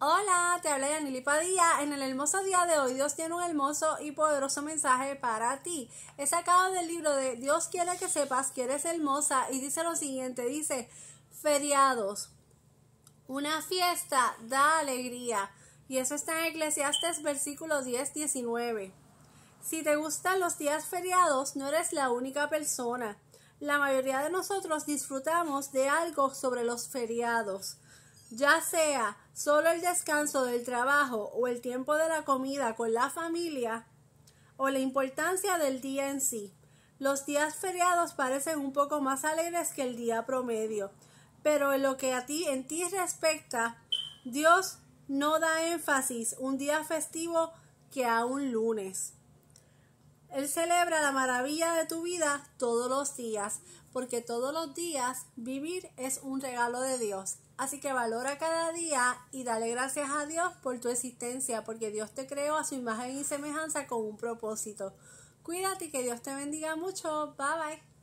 Hola, te habla Yanili Padilla. En el hermoso día de hoy, Dios tiene un hermoso y poderoso mensaje para ti. He sacado del libro de Dios quiere que sepas que eres hermosa y dice lo siguiente, dice, feriados, una fiesta da alegría. Y eso está en Eclesiastes versículos 10, 19. Si te gustan los días feriados, no eres la única persona. La mayoría de nosotros disfrutamos de algo sobre los feriados ya sea solo el descanso del trabajo o el tiempo de la comida con la familia o la importancia del día en sí. Los días feriados parecen un poco más alegres que el día promedio, pero en lo que a ti en ti respecta, Dios no da énfasis un día festivo que a un lunes. Él celebra la maravilla de tu vida todos los días, porque todos los días vivir es un regalo de Dios. Así que valora cada día y dale gracias a Dios por tu existencia, porque Dios te creó a su imagen y semejanza con un propósito. Cuídate y que Dios te bendiga mucho. Bye bye.